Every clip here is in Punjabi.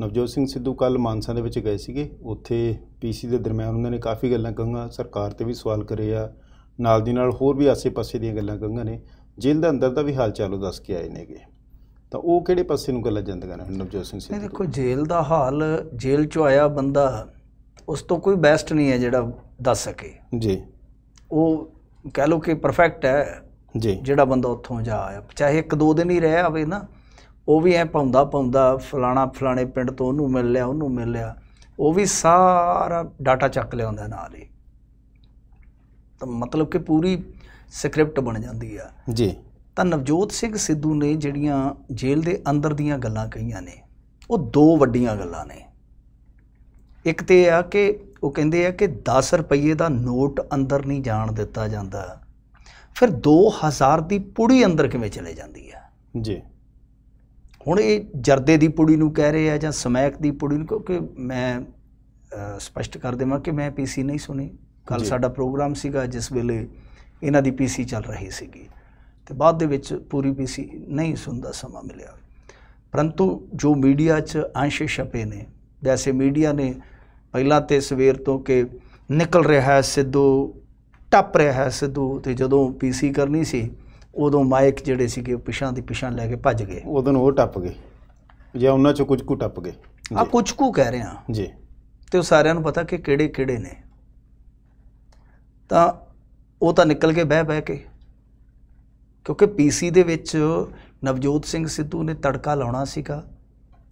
ਨਵਜੋਤ ਸਿੰਘ ਸਿੱਧੂ ਕੱਲ ਮਾਨਸਾ ਦੇ ਵਿੱਚ ਗਏ ਸੀਗੇ ਉੱਥੇ ਪੀਸੀ ਦੇ ਦਰਮਿਆਨ ਉਹਨਾਂ ਨੇ ਕਾਫੀ ਗੱਲਾਂ ਕਹੀਆਂ ਸਰਕਾਰ ਤੇ ਵੀ ਸਵਾਲ ਕਰੇ ਆ ਨਾਲ ਦੀ ਨਾਲ ਹੋਰ ਵੀ ਆਸੇ-ਪਾਸੇ ਦੀਆਂ ਗੱਲਾਂ ਕਹੀਆਂ ਨੇ ਜੇਲ੍ਹ ਦੇ ਅੰਦਰ ਦਾ ਵੀ ਹਾਲ ਚਾਲ ਉਹ ਦੱਸ ਕੇ ਆਏ ਨੇਗੇ ਤਾਂ ਉਹ ਕਿਹੜੇ ਪਾਸੇ ਨੂੰ ਗੱਲਾਂ ਜਾਂਦੀਆਂ ਨੇ ਨਵਜੋਤ ਸਿੰਘ ਸਿੱਧੂ ਦੇਖੋ ਜੇਲ੍ਹ ਦਾ ਹਾਲ ਜੇਲ੍ਹ 'ਚੋਂ ਆਇਆ ਬੰਦਾ ਉਸ ਤੋਂ ਕੋਈ ਬੈਸਟ ਨਹੀਂ ਹੈ ਜਿਹੜਾ ਦੱਸ ਸਕੇ ਜੀ ਉਹ ਕਹਿ ਲੋ ਕਿ ਪਰਫੈਕਟ ਹੈ ਜੀ ਜਿਹੜਾ ਬੰਦਾ ਉੱਥੋਂ ਜਾ ਆਇਆ ਚਾਹੇ ਇੱਕ ਦੋ ਦਿਨ ਹੀ ਰਹਿ ਆਵੇ ਨਾ ਉਹ ਵੀ ਐ ਪਾਉਂਦਾ ਪਾਉਂਦਾ ਫਲਾਣਾ ਫਲਾਣੇ ਪਿੰਡ ਤੋਂ ਉਹਨੂੰ ਮਿਲ ਲਿਆ ਉਹਨੂੰ ਮਿਲ ਲਿਆ ਉਹ ਵੀ ਸਾਰਾ ਡਾਟਾ ਚੱਕ ਲਿਆਉਂਦਾ ਨਾਲ ਹੀ ਤਾਂ ਮਤਲਬ ਕਿ ਪੂਰੀ ਸਕ੍ਰਿਪਟ ਬਣ ਜਾਂਦੀ ਆ ਜੀ ਤਾਂ ਨਵਜੋਤ ਸਿੰਘ ਸਿੱਧੂ ਨੇ ਜਿਹੜੀਆਂ ਜੇਲ੍ਹ ਦੇ ਅੰਦਰ ਦੀਆਂ ਗੱਲਾਂ ਕਹੀਆਂ ਨੇ ਉਹ ਦੋ ਵੱਡੀਆਂ ਗੱਲਾਂ ਨੇ ਇੱਕ ਤੇ ਆ ਕਿ ਉਹ ਕਹਿੰਦੇ ਆ ਕਿ 10 ਰੁਪਏ ਦਾ ਨੋਟ ਅੰਦਰ ਨਹੀਂ ਜਾਣ ਦਿੱਤਾ ਜਾਂਦਾ ਫਿਰ 2000 ਦੀ ਪੁੜੀ ਅੰਦਰ ਕਿਵੇਂ ਚਲੇ ਜਾਂਦੀ ਆ ਜੀ ਹੁਣ ਇਹ ਜਰਦੇ ਦੀ ਪੁੜੀ ਨੂੰ ਕਹਿ ਰਹੇ ਆ ਜਾਂ ਸਮੈਕ ਦੀ ਪੁੜੀ ਨੂੰ ਕਿਉਂਕਿ ਮੈਂ ਸਪਸ਼ਟ ਕਰ ਦੇਵਾਂ ਕਿ ਮੈਂ ਪੀਸੀ ਨਹੀਂ ਸੁਣੀ ਕੱਲ ਸਾਡਾ ਪ੍ਰੋਗਰਾਮ ਸੀਗਾ ਜਿਸ ਵੇਲੇ ਇਹਨਾਂ ਦੀ ਪੀਸੀ ਚੱਲ ਰਹੀ ਸੀਗੀ ਤੇ ਬਾਅਦ ਦੇ ਵਿੱਚ ਪੂਰੀ ਪੀਸੀ ਨਹੀਂ ਸੁਣਦਾ ਸਮਾਂ ਮਿਲਿਆ ਪਰੰਤੂ ਜੋ ਮੀਡੀਆ 'ਚ ਅੰਸ਼ ਛਪੇ ਨੇ ਜੈਸੇ ਮੀਡੀਆ ਨੇ ਪਹਿਲਾਂ ਤੇ ਸਵੇਰ ਤੋਂ ਕਿ ਨਿਕਲ ਰਿਹਾ ਹੈ ਸਿੱਧੂ ਟੱਪ ਰਿਹਾ ਹੈ ਸਿੱਧੂ ਤੇ ਜਦੋਂ ਪੀਸੀ ਕਰਨੀ ਸੀ ਉਦੋਂ ਮਾਇਕ ਜਿਹੜੇ ਸੀਗੇ ਪਿਛਾਂ ਦੀ ਪਿਛਾਂ ਲੈ ਕੇ ਭੱਜ ਗਏ ਉਦੋਂ ਉਹ ਟੱਪ ਗਏ ਜਾਂ ਉਹਨਾਂ ਚੋਂ ਕੁਝ ਕੁ ਟੱਪ ਗਏ ਆ ਕੁਝ ਕੁ ਕਹਿ ਰਹੇ ਆ ਜੀ ਤੇ ਉਹ ਸਾਰਿਆਂ ਨੂੰ ਪਤਾ ਕਿ ਕਿਹੜੇ ਕਿਹੜੇ ਨੇ ਤਾਂ ਉਹ ਤਾਂ ਨਿਕਲ ਕੇ ਬਹਿ ਬਹਿ ਕੇ ਕਿਉਂਕਿ ਪੀਸੀ ਦੇ ਵਿੱਚ ਨਵਜੋਤ ਸਿੰਘ ਸਿੱਧੂ ਨੇ ਤੜਕਾ ਲਾਉਣਾ ਸੀਗਾ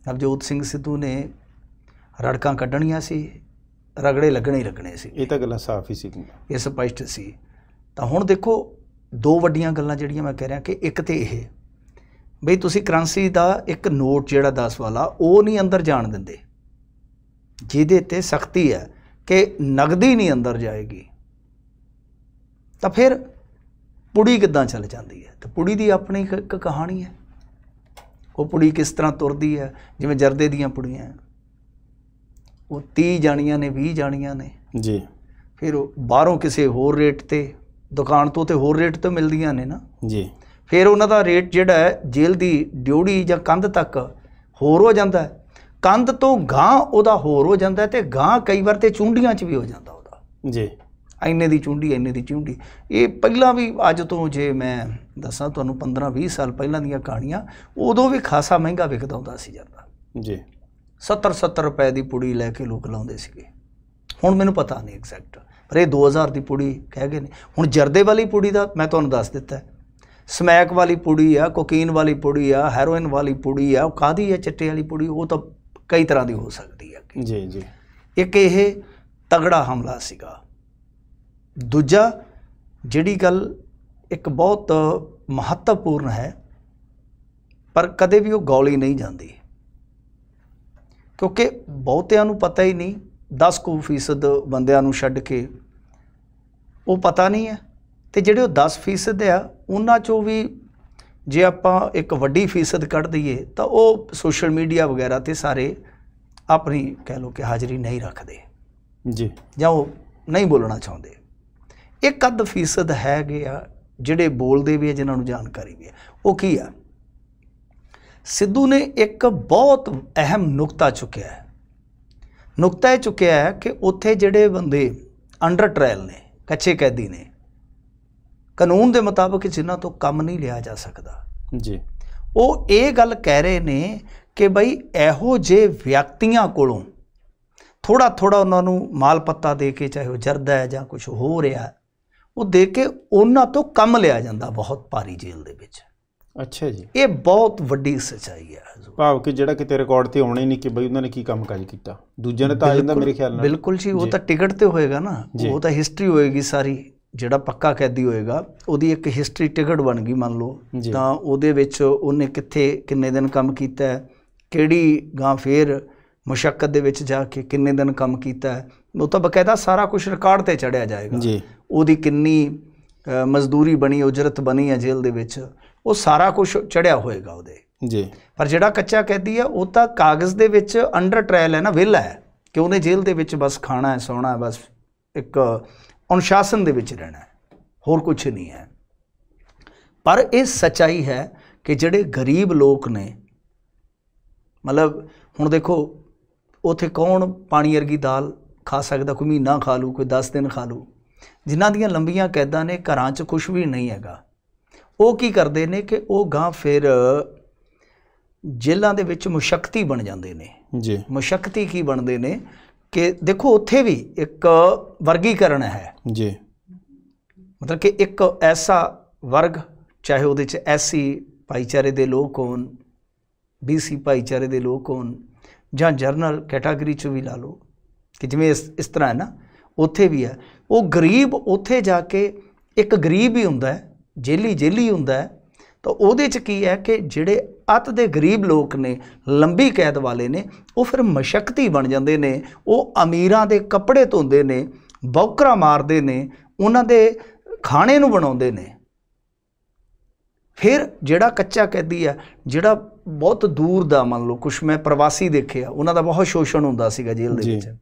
ਨਵਜੋਤ ਸਿੰਘ ਸਿੱਧੂ ਨੇ ਰੜਕਾਂ ਕੱਢਣੀਆਂ ਸੀ ਰਗੜੇ ਲੱਗਣੇ ਹੀ ਲੱਗਣੇ ਸੀ ਇਹ ਤਾਂ ਗੱਲਾਂ ਸਾਫ਼ ਹੀ ਸੀ ਇਹ ਸਪਸ਼ਟ ਸੀ ਤਾਂ ਹੁਣ ਦੇਖੋ ਦੋ ਵੱਡੀਆਂ ਗੱਲਾਂ ਜਿਹੜੀਆਂ ਮੈਂ ਕਹਿ ਰਿਹਾ ਕਿ ਇੱਕ ਤੇ ਇਹ ਬਈ ਤੁਸੀਂ ਕਰੰਸੀ ਦਾ ਇੱਕ ਨੋਟ ਜਿਹੜਾ 10 ਵਾਲਾ ਉਹ ਨਹੀਂ ਅੰਦਰ ਜਾਣ ਦਿੰਦੇ ਜਿਹਦੇ ਤੇ ਸਖਤੀ ਹੈ ਕਿ ਨਗਦੀ ਨਹੀਂ ਅੰਦਰ ਜਾਏਗੀ ਤਾਂ ਫਿਰ ਪੁੜੀ ਕਿੱਦਾਂ ਚੱਲ ਜਾਂਦੀ ਹੈ ਤੇ ਪੁੜੀ ਦੀ ਆਪਣੀ ਇੱਕ ਕਹਾਣੀ ਹੈ ਉਹ ਪੁੜੀ ਕਿਸ ਤਰ੍ਹਾਂ ਤੁਰਦੀ ਹੈ ਜਿਵੇਂ ਜਰਦੇ ਦੀਆਂ ਪੁੜੀਆਂ ਉਹ 30 ਜਾਣੀਆਂ ਨੇ 20 ਜਾਣੀਆਂ ਨੇ ਜੀ ਫਿਰ ਉਹ ਬਾਹਰੋਂ ਕਿਸੇ ਹੋਰ ਰੇਟ ਤੇ ਦੁਕਾਨ ਤੋਂ ਤੇ ਹੋਰ ਰੇਟ ਤੇ ਮਿਲਦੀਆਂ ਨੇ ਨਾ ਜੀ ਫਿਰ ਉਹਨਾਂ ਦਾ ਰੇਟ ਜਿਹੜਾ ਹੈ ਜੇਲ੍ਹ ਦੀ ਡਿਊੜੀ ਜਾਂ ਕੰਧ ਤੱਕ ਹੋਰ ਹੋ ਜਾਂਦਾ ਹੈ ਕੰਧ ਤੋਂ ਗਾਂ ਉਹਦਾ ਹੋਰ ਹੋ ਜਾਂਦਾ ਤੇ ਗਾਂ ਕਈ ਵਾਰ ਤੇ ਚੁੰਡੀਆਂ 'ਚ ਵੀ ਹੋ ਜਾਂਦਾ ਉਹਦਾ ਜੀ ਐਨੇ ਦੀ ਚੁੰਡੀ ਐਨੇ ਦੀ ਚੁੰਡੀ ਇਹ ਪਹਿਲਾਂ ਵੀ ਅੱਜ ਤੋਂ ਜੇ ਮੈਂ ਦੱਸਾਂ ਤੁਹਾਨੂੰ 15 20 ਸਾਲ ਪਹਿਲਾਂ ਦੀਆਂ ਕਹਾਣੀਆਂ ਉਦੋਂ ਵੀ ਖਾਸਾ ਮਹਿੰਗਾ ਵਿਕਦਾ ਹੁੰਦਾ ਸੀ ਜਾਂਦਾ ਜੀ 70 70 ਰੁਪਏ ਦੀ ਪੁੜੀ ਲੈ ਕੇ ਲੋਕ ਲਾਉਂਦੇ ਸੀਗੇ ਹੁਣ ਮੈਨੂੰ ਪਤਾ ਨਹੀਂ ਐਗਜ਼ੈਕਟ ਪਰ ਇਹ 2000 ਦੀ ਪੂੜੀ ਕਹਿ ਗਏ ਨੇ ਹੁਣ ਜਰਦੇ ਵਾਲੀ ਪੂੜੀ ਦਾ ਮੈਂ ਤੁਹਾਨੂੰ ਦੱਸ ਦਿੱਤਾ ਸਮੈਕ ਵਾਲੀ ਪੂੜੀ ਆ ਕੋਕੀਨ ਵਾਲੀ ਪੂੜੀ ਆ ਹੈਰੋਇਨ ਵਾਲੀ ਪੂੜੀ ਆ ਉਹ ਕਾਦੀ ਆ ਚਿੱਟੇ ਵਾਲੀ ਪੂੜੀ ਉਹ ਤਾਂ ਕਈ ਤਰ੍ਹਾਂ ਦੀ ਹੋ ਸਕਦੀ ਆ ਜੀ ਜੀ ਇੱਕ ਇਹ ਤਗੜਾ ਹਮਲਾ ਸੀਗਾ ਦੂਜਾ ਜਿਹੜੀ ਗੱਲ ਇੱਕ ਬਹੁਤ ਮਹੱਤਵਪੂਰਨ ਹੈ ਪਰ ਕਦੇ ਵੀ ਉਹ ਗੌਲੀ ਨਹੀਂ ਜਾਂਦੀ ਕਿਉਂਕਿ ਬਹੁਤਿਆਂ ਨੂੰ ਪਤਾ ਹੀ ਨਹੀਂ 10% ਬੰਦਿਆਂ ਨੂੰ ਛੱਡ ਕੇ ਉਹ ਪਤਾ ਨਹੀਂ ਹੈ ਤੇ ਜਿਹੜੇ ਉਹ 10% ਆ ਉਹਨਾਂ ਚੋਂ ਵੀ ਜੇ ਆਪਾਂ ਇੱਕ ਵੱਡੀ ਫੀਸਦ ਕੱਢ ਦਈਏ ਤਾਂ ਉਹ ਸੋਸ਼ਲ ਮੀਡੀਆ ਵਗੈਰਾ ਤੇ ਸਾਰੇ ਆਪਣੀ ਕਹਿ ਲੋ ਕਿ ਹਾਜ਼ਰੀ ਨਹੀਂ ਰੱਖਦੇ ਜੀ ਜਾਂ ਉਹ ਨਹੀਂ ਬੋਲਣਾ ਚਾਹੁੰਦੇ ਇੱਕ ਅੱਧ ਫੀਸਦ ਹੈਗੇ ਆ ਜਿਹੜੇ ਬੋਲਦੇ ਵੀ ਆ ਜਿਨ੍ਹਾਂ ਨੂੰ ਜਾਣਕਾਰੀ ਵੀ ਆ ਉਹ ਕੀ ਆ ਸਿੱਧੂ ਨੇ ਇੱਕ ਬਹੁਤ ਅਹਿਮ ਨੁਕਤਾ ਚੁੱਕਿਆ ਹੈ ਨੁਕਤਾ ਇਹ ਚੁੱਕਿਆ ਹੈ ਕਿ ਉੱਥੇ ਜਿਹੜੇ ਬੰਦੇ ਅੰਡਰ ਟ੍ਰਾਇਲ ਨੇ ਕੱਚੇ ਕੈਦੀ ਨੇ ਕਾਨੂੰਨ ਦੇ ਮੁਤਾਬਕ ਜਿਨ੍ਹਾਂ ਤੋਂ ਕੰਮ ਨਹੀਂ ਲਿਆ ਜਾ ਸਕਦਾ ਜੀ ਉਹ ਇਹ ਗੱਲ ਕਹਿ ਰਹੇ ਨੇ ਕਿ ਬਈ ਇਹੋ ਜੇ ਵਿਅਕਤੀਆਂ ਕੋਲੋਂ ਥੋੜਾ ਥੋੜਾ ਉਹਨਾਂ ਨੂੰ ਮਾਲ ਪੱਤਾ ਦੇ ਕੇ ਚਾਹੇ ਉਹ ਜਰਦਾ ਹੈ ਜਾਂ ਕੁਝ ਹੋ ਰਿਹਾ ਉਹ ਦੇ ਕੇ ਉਹਨਾਂ ਤੋਂ ਕੰਮ ਲਿਆ ਜਾਂਦਾ ਬਹੁਤ ਭਾਰੀ ਜੇਲ੍ਹ ਦੇ ਵਿੱਚ ਅੱਛਾ ਜੀ ਇਹ ਬਹੁਤ ਵੱਡੀ ਸਚਾਈ ਹੈ ਭਾਵ ਕਿ ਜਿਹੜਾ ਕਿਤੇ ਰਿਕਾਰਡ ਤੇ ਆਉਣਾ ਹੀ ਨਹੀਂ ਕਿ ਬਈ ਉਹਨਾਂ ਨੇ ਕੀ ਕੰਮ ਕਾਜ ਕੀਤਾ ਦੂਜਿਆਂ ਨੇ ਤਾਂ ਆ ਜਾਂਦਾ ਮੇਰੇ ਖਿਆਲ ਨਾਲ ਬਿਲਕੁਲ ਜੀ ਉਹ ਤਾਂ ਟਿਕਟ ਤੇ ਹੋਏਗਾ ਨਾ ਉਹ ਤਾਂ ਹਿਸਟਰੀ ਹੋਏਗੀ ਸਾਰੀ ਜਿਹੜਾ ਪੱਕਾ ਕੈਦੀ ਹੋਏਗਾ ਉਹਦੀ ਇੱਕ ਹਿਸਟਰੀ ਟਿਕਟ ਬਣ ਗਈ ਮੰਨ ਲਓ ਤਾਂ ਉਹਦੇ ਵਿੱਚ ਉਹਨੇ ਕਿੱਥੇ ਕਿੰਨੇ ਦਿਨ ਕੰਮ ਕੀਤਾ ਕਿਹੜੀ ਗਾਂ ਫੇਰ ਮੁਸ਼ਕਲ ਦੇ ਵਿੱਚ ਜਾ ਕੇ ਕਿੰਨੇ ਦਿਨ ਕੰਮ ਕੀਤਾ ਉਹ ਤਾਂ ਬਕਾਇਦਾ ਸਾਰਾ ਕੁਝ ਰਿਕਾਰਡ ਤੇ ਚੜਿਆ ਜਾਏਗਾ ਜੀ ਉਹਦੀ ਕਿੰਨੀ ਮਜ਼ਦੂਰੀ ਬਣੀ ਉਜਰਤ ਬਣੀ ਹੈ ਜੇਲ੍ਹ ਦੇ ਵਿੱਚ ਉਹ ਸਾਰਾ ਕੁਝ ਚੜਿਆ ਹੋਏਗਾ ਉਹਦੇ ਜੀ ਪਰ ਜਿਹੜਾ ਕੱਚਾ ਕੈਦੀ ਆ ਉਹ ਤਾਂ ਕਾਗਜ਼ ਦੇ ਵਿੱਚ ਅੰਡਰ ਟ੍ਰਾਇਲ ਹੈ ਨਾ ਵਿਲ ਹੈ ਕਿ ਉਹਨੇ ਜੇਲ੍ਹ ਦੇ ਵਿੱਚ ਬਸ ਖਾਣਾ ਹੈ ਸੌਣਾ ਹੈ ਬਸ ਇੱਕ ਅਨੁਸ਼ਾਸਨ ਦੇ ਵਿੱਚ ਰਹਿਣਾ ਹੈ ਹੋਰ ਕੁਝ ਨਹੀਂ ਹੈ ਪਰ ਇਹ ਸਚਾਈ ਹੈ ਕਿ ਜਿਹੜੇ ਗਰੀਬ ਲੋਕ ਨੇ ਮਤਲਬ ਹੁਣ ਦੇਖੋ ਉਥੇ ਕੌਣ ਪਾਣੀ ਵਰਗੀ ਦਾਲ ਖਾ ਸਕਦਾ ਕੋਈ ਮਹੀਨਾ ਖਾ ਲੂ ਕੋਈ 10 ਦਿਨ ਖਾ ਲੂ ਜਿਨ੍ਹਾਂ ਦੀਆਂ ਲੰਬੀਆਂ ਕੈਦਾਂ ਨੇ ਘਰਾਂ 'ਚ ਕੁਝ ਵੀ ਨਹੀਂ ਹੈਗਾ ਉਹ ਕੀ ਕਰਦੇ ਨੇ ਕਿ ਉਹ ਗਾਂ ਫਿਰ ਜੇਲ੍ਹਾਂ ਦੇ ਵਿੱਚ ਮੁਸ਼ਕਤੀ ਬਣ ਜਾਂਦੇ ਨੇ ਜੀ ਮੁਸ਼ਕਤੀ ਕੀ ਬਣਦੇ ਨੇ ਕਿ ਦੇਖੋ ਉੱਥੇ ਵੀ ਇੱਕ ਵਰਗੀਕਰਨ ਹੈ ਜੀ ਮਤਲਬ ਕਿ ਇੱਕ ਐਸਾ ਵਰਗ ਚਾਹੇ ਉਹਦੇ 'ਚ ਐਸੀ ਭਾਈਚਾਰੇ ਦੇ ਲੋਕ ਹੋਣ ਬੀਸੀ ਭਾਈਚਾਰੇ ਦੇ ਲੋਕ ਹੋਣ ਜਾਂ ਜਰਨਲ ਕੈਟਾਗਰੀ 'ਚ ਵੀ ਲਾ ਲਓ ਕਿ ਜਿਵੇਂ ਇਸ ਇਸ ਤਰ੍ਹਾਂ ਹੈ ਨਾ ਉੱਥੇ ਵੀ ਹੈ ਉਹ ਗਰੀਬ ਉੱਥੇ ਜਾ ਕੇ ਇੱਕ ਗਰੀਬ ਹੀ ਹੁੰਦਾ ਹੈ ਜੇਲੀ ਜੇਲੀ ਹੁੰਦਾ ਹੈ ਤਾਂ ਉਹਦੇ 'ਚ ਕੀ ਹੈ ਕਿ ਜਿਹੜੇ ਅਤ ਦੇ ਗਰੀਬ ਲੋਕ ਨੇ ਲੰਬੀ ਕੈਦ ਵਾਲੇ ਨੇ ਉਹ ਫਿਰ ਮਸ਼ਕਤੀ ਬਣ ਜਾਂਦੇ ਨੇ ਉਹ ਅਮੀਰਾਂ ਦੇ ਕੱਪੜੇ ਧੋਂਦੇ ਨੇ ਬੌਕਰਾ ਮਾਰਦੇ ਨੇ ਉਹਨਾਂ ਦੇ ਖਾਣੇ ਨੂੰ ਬਣਾਉਂਦੇ ਨੇ ਫਿਰ ਜਿਹੜਾ ਕੱਚਾ ਕੈਦੀ ਆ ਜਿਹੜਾ ਬਹੁਤ ਦੂਰ ਦਾ ਮੰਨ ਲਓ ਕੁਛ ਮੈਂ ਪ੍ਰਵਾਸੀ ਦੇਖਿਆ ਉਹਨਾਂ ਦਾ ਬਹੁਤ ਸ਼ੋਸ਼ਣ ਹੁੰਦਾ ਸੀਗਾ ਜੇਲ੍ਹ ਦੇ ਵਿੱਚ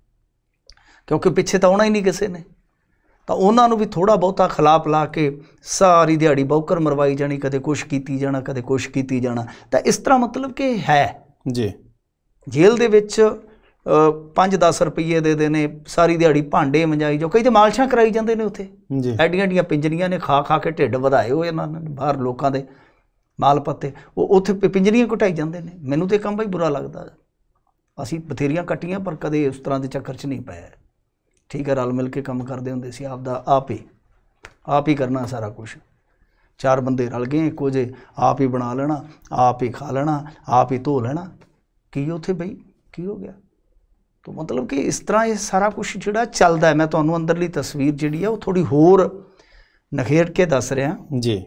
ਕਿਉਂਕਿ ਪਿੱਛੇ ਤਾਂ ਆਉਣਾ ਹੀ ਨਹੀਂ ਕਿਸੇ ਨੇ ਤਾਂ ਉਹਨਾਂ ਨੂੰ ਵੀ ਥੋੜਾ ਬਹੁਤਾ ਖਿਲਾਫ ਲਾ ਕੇ ਸਾਰੀ ਦਿਹਾੜੀ ਬੌਕਰ ਮਰਵਾਈ ਜਾਣੀ ਕਦੇ ਕੁਛ ਕੀਤੀ ਜਾਣਾ ਕਦੇ ਕੁਛ ਕੀਤੀ ਜਾਣਾ ਤਾਂ ਇਸ ਤਰ੍ਹਾਂ ਮਤਲਬ ਕਿ ਹੈ ਜੀ ਜੇਲ੍ਹ ਦੇ ਵਿੱਚ 5-10 ਰੁਪਏ ਦੇ ਦੇ ਨੇ ਸਾਰੀ ਦਿਹਾੜੀ ਭਾਂਡੇ ਮੰਜਾਈ ਜੋ ਕਈ ਤੇ ਮਾਲਸ਼ਾਂ ਕਰਾਈ ਜਾਂਦੇ ਨੇ ਉੱਥੇ ਜੀ ਐਡੀਆਂ ਐਡੀਆਂ ਪਿੰਜਰੀਆਂ ਨੇ ਖਾ ਖਾ ਕੇ ਢਿੱਡ ਵਧਾਏ ਹੋਏ ਇਹਨਾਂ ਨੇ ਬਾਹਰ ਲੋਕਾਂ ਦੇ ਮਾਲ ਪੱਤੇ ਉਹ ਉੱਥੇ ਪਿੰਜਰੀਆਂ ਘਟਾਈ ਜਾਂਦੇ ਨੇ ਮੈਨੂੰ ਤੇ ਕੰਮ ਬਈ ਬੁਰਾ ਲੱਗਦਾ ਅਸੀਂ ਬਥੇਰੀਆਂ ਕੱਟੀਆਂ ਪਰ ਕਦੇ ਉਸ ਤਰ੍ਹਾਂ ਦੇ ਚੱਕਰ 'ਚ ਨਹੀਂ ਪਏ ਠੀਕ ਹੈ ਰਲ ਮਿਲ ਕੇ ਕੰਮ ਕਰਦੇ ਹੁੰਦੇ ਸੀ ਆਪ ਦਾ ਆਪ ਹੀ ਆਪ ਹੀ ਕਰਨਾ ਸਾਰਾ ਕੁਝ ਚਾਰ ਬੰਦੇ ਰਲ ਗਏ ਇੱਕੋ ਜੇ ਆਪ ਹੀ ਬਣਾ ਲੈਣਾ ਆਪ ਹੀ ਖਾ ਲੈਣਾ ਆਪ ਹੀ ਧੋ ਲੈਣਾ ਕੀ ਉਥੇ ਬਈ ਕੀ ਹੋ ਗਿਆ ਤੋ ਮਤਲਬ ਕਿ ਇਸ ਤਰ੍ਹਾਂ ਇਹ ਸਾਰਾ ਕੁਝ ਜਿਹੜਾ ਚੱਲਦਾ ਹੈ ਮੈਂ ਤੁਹਾਨੂੰ ਅੰਦਰਲੀ ਤਸਵੀਰ ਜਿਹੜੀ ਹੈ ਉਹ ਥੋੜੀ ਹੋਰ ਨਖੇੜ ਕੇ ਦੱਸ ਰਿਹਾ ਜੀ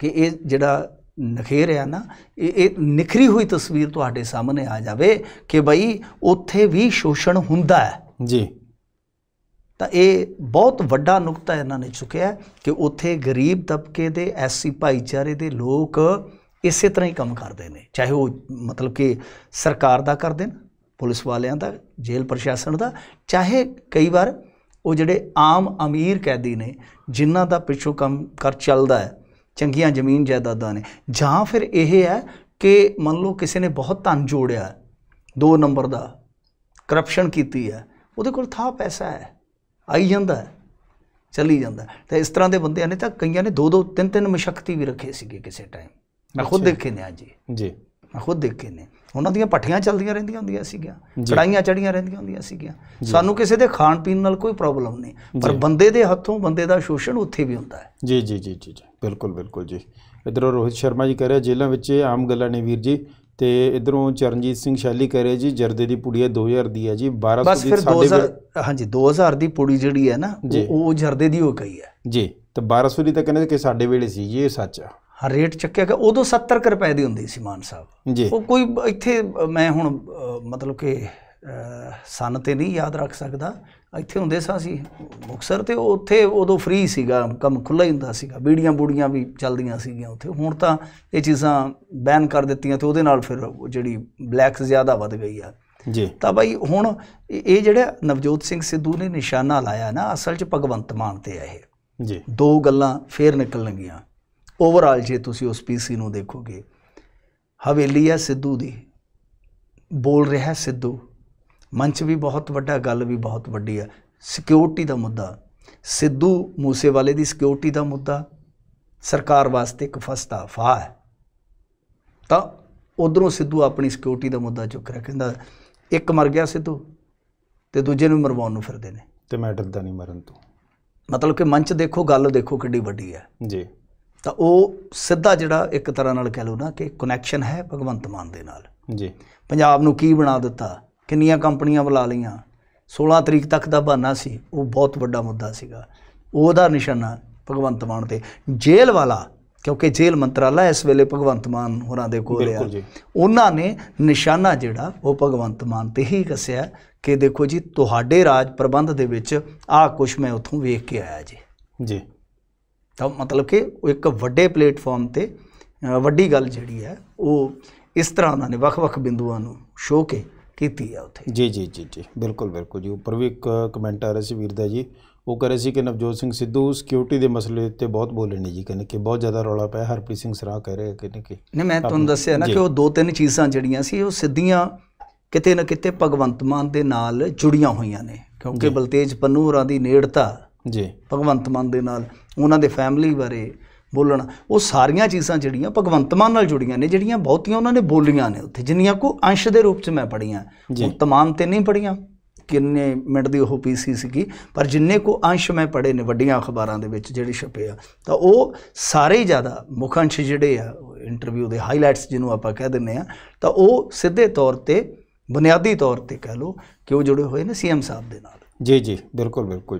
ਕਿ ਇਹ ਜਿਹੜਾ ਨਖੇੜ ਰਿਹਾ ਨਾ ਇਹ ਇਹ ਨਿਖਰੀ ਹੋਈ ਤਸਵੀਰ ਤੁਹਾਡੇ ਸਾਹਮਣੇ ਆ ਜਾਵੇ ਕਿ ਬਈ ਉੱਥੇ ਵੀ ਸ਼ੋਸ਼ਣ ਹੁੰਦਾ ਹੈ ਜੀ ਤਾਂ ਇਹ ਬਹੁਤ ਵੱਡਾ ਨੁਕਤਾ ਇਹਨਾਂ ਨੇ ਚੁੱਕਿਆ ਕਿ ਉੱਥੇ ਗਰੀਬ ਤਬਕੇ ਦੇ ਐਸਸੀ ਭਾਈਚਾਰੇ ਦੇ ਲੋਕ ਇਸੇ ਤਰ੍ਹਾਂ ਹੀ ਕੰਮ ਕਰਦੇ ਨੇ ਚਾਹੇ ਉਹ ਮਤਲਬ ਕਿ ਸਰਕਾਰ ਦਾ ਕਰਦੇ ਨੇ ਪੁਲਿਸ ਵਾਲਿਆਂ ਦਾ ਜੇਲ੍ਹ ਪ੍ਰਸ਼ਾਸਨ ਦਾ ਚਾਹੇ ਕਈ ਵਾਰ ਉਹ ਜਿਹੜੇ ਆਮ ਅਮੀਰ ਕੈਦੀ ਨੇ ਜਿਨ੍ਹਾਂ ਦਾ ਪਿੱਛੋਂ ਕੰਮ ਕਰ ਚੱਲਦਾ ਹੈ ਚੰਗੀਆਂ ਜ਼ਮੀਨ ਜਾਇਦਾਦਾਂ ਨੇ ਜਾਂ ਫਿਰ ਇਹ ਹੈ ਕਿ ਮੰਨ ਲਓ ਕਿਸੇ ਨੇ ਬਹੁਤ ਧਨ ਜੋੜਿਆ ਦੋ ਨੰਬਰ ਦਾ ਕਰਪਸ਼ਨ ਕੀਤੀ ਹੈ ਉਹਦੇ ਕੋਲ ਥਾ ਪੈਸਾ ਹੈ ਆਈ ਜਾਂਦਾ ਹੈ ਚੱਲੀ ਜਾਂਦਾ ਤਾਂ ਇਸ ਤਰ੍ਹਾਂ ਦੇ ਬੰਦੇ ਨੇ ਤਾਂ ਕਈਆਂ ਨੇ ਦੋ ਦੋ ਤਿੰਨ ਤਿੰਨ ਮਸ਼ਕਤੀ ਵੀ ਰੱਖੇ ਸੀਗੇ ਕਿਸੇ ਟਾਈਮ ਮੈਂ ਖੁਦ ਦੇਖੇ ਨੇ ਅੱਜ ਜੀ ਮੈਂ ਖੁਦ ਦੇਖੇ ਨੇ ਉਹਨਾਂ ਦੀਆਂ ਪੱਠੀਆਂ ਚੱਲਦੀਆਂ ਰਹਿੰਦੀਆਂ ਹੁੰਦੀਆਂ ਸੀਗੀਆਂ ਚੜਾਈਆਂ ਚੜੀਆਂ ਰਹਿੰਦੀਆਂ ਹੁੰਦੀਆਂ ਸੀਗੀਆਂ ਸਾਨੂੰ ਕਿਸੇ ਦੇ ਖਾਣ ਪੀਣ ਨਾਲ ਕੋਈ ਪ੍ਰੋਬਲਮ ਨਹੀਂ ਪਰ ਬੰਦੇ ਦੇ ਹੱਥੋਂ ਬੰਦੇ ਦਾ ਸ਼ੋਸ਼ਣ ਉੱਥੇ ਵੀ ਹੁੰਦਾ ਹੈ ਜੀ ਜੀ ਜੀ ਜੀ ਬਿਲਕੁਲ ਬਿਲਕੁਲ ਜੀ ਇਧਰੋਂ ਰੋਹਿਤ ਸ਼ਰਮਾ ਜੀ ਕਹ ਰਿਹਾ ਜੇਲ੍ਹਾਂ ਵਿੱਚ ਇਹ ਆਮ ਗੱਲਾਂ ਨੇ ਵੀਰ ਜੀ ਤੇ ਇਧਰੋਂ ਚਰਨਜੀਤ ਸਿੰਘ ਸ਼ੈਲੀ ਕਹ ਰਿਹਾ ਜੀ ਜਰਦੇ ਦੀ ਪੁੜੀ ਹੈ 2000 ਦੀ ਹੈ ਜੀ 1200 ਦੀ ਸਾਡੇ ਬਸ ਫਿਰ 2000 ਹਾਂਜੀ 2000 ਦੀ ਪੁੜੀ ਜਿਹੜੀ ਹੈ ਨਾ ਉਹ ਜਰਦੇ ਦੀ ਹੋ ਗਈ ਹੈ ਜੀ ਤੇ 1200 ਦੀ ਤਾਂ ਕਹਿੰਦੇ ਕਿ ਸਾਡੇ ਵੇਲੇ ਸੀ ਇਹ ਸੱਚ ਆ ਹਾਂ ਰੇਟ ਚੱਕਿਆ ਕਿ ਉਦੋਂ 70 ਰੁਪਏ ਦੀ ਹੁੰਦੀ ਸੀ ਮਾਨ ਸਾਹਿਬ ਉਹ ਕੋਈ ਇੱਥੇ ਮੈਂ ਹੁਣ ਮਤਲਬ ਕਿ ਸਨ ਤੇ ਨਹੀਂ ਯਾਦ ਰੱਖ ਸਕਦਾ ਇੱਥੇ ਹੁੰਦੇ ਸਾਂ ਅਸੀਂ ਮੁਕਸਰ ਤੇ ਉੱਥੇ ਉਦੋਂ ਫ੍ਰੀ ਸੀਗਾ ਕੰਮ ਖੁੱਲਾ ਹੀ ਹੁੰਦਾ ਸੀਗਾ ਬੀੜੀਆਂ ਬੂੜੀਆਂ ਵੀ ਚੱਲਦੀਆਂ ਸੀਗੀਆਂ ਉੱਥੇ ਹੁਣ ਤਾਂ ਇਹ ਚੀਜ਼ਾਂ ਬੈਨ ਕਰ ਦਿੱਤੀਆਂ ਤੇ ਉਹਦੇ ਨਾਲ ਫਿਰ ਜਿਹੜੀ ਬਲੈਕਸ ਜ਼ਿਆਦਾ ਵੱਧ ਗਈ ਆ ਜੀ ਤਾਂ ਭਾਈ ਹੁਣ ਇਹ ਜਿਹੜਾ ਨਵਜੋਤ ਸਿੰਘ ਸਿੱਧੂ ਨੇ ਨਿਸ਼ਾਨਾ ਲਾਇਆ ਨਾ ਅਸਲ 'ਚ ਭਗਵੰਤ ਮਾਨ ਤੇ ਆ ਇਹ ਜੀ ਦੋ ਗੱਲਾਂ ਫੇਰ ਨਿਕਲਣਗੀਆਂ ਓਵਰਆਲ ਜੇ ਤੁਸੀਂ ਉਸ ਪੀਸੀ ਨੂੰ ਦੇਖੋਗੇ ਹਵੇਲੀ ਆ ਸਿੱਧੂ ਦੀ ਬੋਲ ਰਿਹਾ ਸਿੱਧੂ ਮੰਚ ਵੀ ਬਹੁਤ ਵੱਡਾ ਗੱਲ ਵੀ ਬਹੁਤ ਵੱਡੀ ਆ ਸਿਕਿਉਰਿਟੀ ਦਾ ਮੁੱਦਾ ਸਿੱਧੂ ਮੂਸੇਵਾਲੇ ਦੀ ਸਿਕਿਉਰਿਟੀ ਦਾ ਮੁੱਦਾ ਸਰਕਾਰ ਵਾਸਤੇ ਇੱਕ ਫਸਤਾ ਫਾ ਹੈ ਤਾਂ ਉਧਰੋਂ ਸਿੱਧੂ ਆਪਣੀ ਸਿਕਿਉਰਿਟੀ ਦਾ ਮੁੱਦਾ ਚੁੱਕ ਰਿਹਾ ਕਹਿੰਦਾ ਇੱਕ ਮਰ ਗਿਆ ਸਿੱਧੂ ਤੇ ਦੂਜੇ ਨੂੰ ਮਰਵਾਉਣ ਨੂੰ ਫਿਰਦੇ ਨੇ ਤੇ ਮੈਂ ਡਰਦਾ ਨਹੀਂ ਮਰਨ ਤੋਂ ਮਤਲਬ ਕਿ ਮੰਚ ਦੇਖੋ ਗੱਲ ਦੇਖੋ ਕਿੱਡੀ ਵੱਡੀ ਹੈ ਜੀ ਤਾਂ ਉਹ ਸਿੱਧਾ ਜਿਹੜਾ ਇੱਕ ਤਰ੍ਹਾਂ ਨਾਲ ਕਹਿ ਲਓ ਨਾ ਕਿ ਕਨੈਕਸ਼ਨ ਹੈ ਭਗਵੰਤ ਮਾਨ ਦੇ ਨਾਲ ਜੀ ਪੰਜਾਬ ਨੂੰ ਕੀ ਬਣਾ ਦਿੱਤਾ ਕਿੰਨੀਆਂ ਕੰਪਨੀਆਂ ਬੁਲਾ ਲਈਆਂ 16 ਤਰੀਕ ਤੱਕ ਦਾ ਬਹਾਨਾ ਸੀ ਉਹ ਬਹੁਤ ਵੱਡਾ ਮੁੱਦਾ ਸੀਗਾ ਉਹਦਾ ਨਿਸ਼ਾਨਾ ਭਗਵੰਤ ਮਾਨ ਤੇ ਜੇਲ੍ਹ ਵਾਲਾ ਕਿਉਂਕਿ ਜੇਲ੍ਹ ਮੰਤਰਾਲਾ ਇਸ ਵੇਲੇ ਭਗਵੰਤ ਮਾਨ ਹੋਰਾਂ ਦੇ ਕੋਲ ਆ ਉਹਨਾਂ ਨੇ ਨਿਸ਼ਾਨਾ ਜਿਹੜਾ ਉਹ ਭਗਵੰਤ ਮਾਨ ਤੇ ਹੀ ਕੱਸਿਆ ਕਿ ਦੇਖੋ ਜੀ ਤੁਹਾਡੇ ਰਾਜ ਪ੍ਰਬੰਧ ਦੇ ਵਿੱਚ ਆਹ ਕੁਛ ਮੈਂ ਉਥੋਂ ਵੇਖ ਕੇ ਆਇਆ ਜੀ ਜੀ ਤਾਂ ਮਤਲਬ ਕਿ ਉਹ ਇੱਕ ਵੱਡੇ ਪਲੇਟਫਾਰਮ ਤੇ ਵੱਡੀ ਗੱਲ ਜਿਹੜੀ ਹੈ ਉਹ ਇਸ ਤਰ੍ਹਾਂ ਉਹਨਾਂ ਨੇ ਵੱਖ-ਵੱਖ ਬਿੰਦੂਆਂ ਨੂੰ ਸ਼ੋਅ ਕੇ ਕੀਤੀ ਆ ਉੱਥੇ ਜੀ ਜੀ ਜੀ ਜੀ ਬਿਲਕੁਲ ਬਿਲਕੁਲ ਜੀ ਉੱਪਰ ਵੀ ਇੱਕ ਕਮੈਂਟ ਆ ਰਿਹਾ ਸੀ ਵੀਰ ਦਾ ਜੀ ਉਹ ਕਹ ਰਿਹਾ ਸੀ ਕਿ ਨਵਜੋਤ ਸਿੰਘ ਸਿੱਧੂ ਸਿਕਿਉਰਿਟੀ ਦੇ ਮਸਲੇ ਉੱਤੇ ਬਹੁਤ ਬੋਲੇ ਨੇ ਜੀ ਕਹਿੰਦੇ ਕਿ ਬਹੁਤ ਜ਼ਿਆਦਾ ਰੌਲਾ ਪਿਆ ਹਰਪ੍ਰੀਤ ਸਿੰਘ ਸਰਾਹ ਕਹਿ ਰਹੇ ਨਹੀਂ ਕਿ ਨਹੀਂ ਮੈਂ ਤੁਹਾਨੂੰ ਦੱਸਿਆ ਨਾ ਕਿ ਉਹ ਦੋ ਤਿੰਨ ਚੀਜ਼ਾਂ ਜਿਹੜੀਆਂ ਸੀ ਉਹ ਸਿੱਧੀਆਂ ਕਿਤੇ ਨਾ ਕਿਤੇ ਭਗਵੰਤ ਮਾਨ ਦੇ ਨਾਲ ਜੁੜੀਆਂ ਹੋਈਆਂ ਨੇ ਕਿਉਂਕਿ ਬਲਤੇਜ ਪੰਨੂ ਹੋਰਾਂ ਦੀ ਨੇੜਤਾ ਜੀ ਭਗਵੰਤ ਮਾਨ ਦੇ ਨਾਲ ਉਹਨਾਂ ਦੇ ਫੈਮਿਲੀ ਬਾਰੇ ਬੋਲਣਾ ਉਹ ਸਾਰੀਆਂ ਚੀਜ਼ਾਂ ਜਿਹੜੀਆਂ ਭਗਵੰਤ ਮਾਨ ਨਾਲ ਜੁੜੀਆਂ ਨੇ ਜਿਹੜੀਆਂ ਬਹੁਤੀਆਂ ਉਹਨਾਂ ਨੇ ਬੋਲੀਆਂ ਨੇ ਉੱਥੇ ਜਿੰਨੀਆਂ ਕੋ ਅੰਸ਼ ਦੇ ਰੂਪ 'ਚ ਮੈਂ ਪੜੀਆਂ ਉਹ ਤਮਾਮ ਤੇ ਨਹੀਂ ਪੜੀਆਂ ਕਿੰਨੇ ਮਿੰਟ ਦੀ ਉਹ ਪੀਸੀ ਸੀਗੀ ਪਰ ਜਿੰਨੇ ਕੋ ਅੰਸ਼ ਮੈਂ ਪੜੇ ਨੇ ਵੱਡੀਆਂ ਅਖਬਾਰਾਂ ਦੇ ਵਿੱਚ ਜਿਹੜੇ ਛਪੇ ਆ ਤਾਂ ਉਹ ਸਾਰੇ ਹੀ ਜ਼ਿਆਦਾ ਮੁੱਖ ਅੰਸ਼ ਜਿਹੜੇ ਆ ਇੰਟਰਵਿਊ ਦੇ ਹਾਈਲਾਈਟਸ ਜਿਹਨੂੰ ਆਪਾਂ ਕਹਿ ਦਿੰਨੇ ਆ ਤਾਂ ਉਹ ਸਿੱਧੇ ਤੌਰ ਤੇ ਬੁਨਿਆਦੀ ਤੌਰ ਤੇ ਕਹਿ ਲੋ ਕਿ ਉਹ ਜੁੜੇ ਹੋਏ ਨੇ ਸੀਐਮ ਸਾਹਿਬ ਦੇ ਨਾਲ ਜੀ ਜੀ ਬਿਲਕੁਲ ਬਿਲਕੁਲ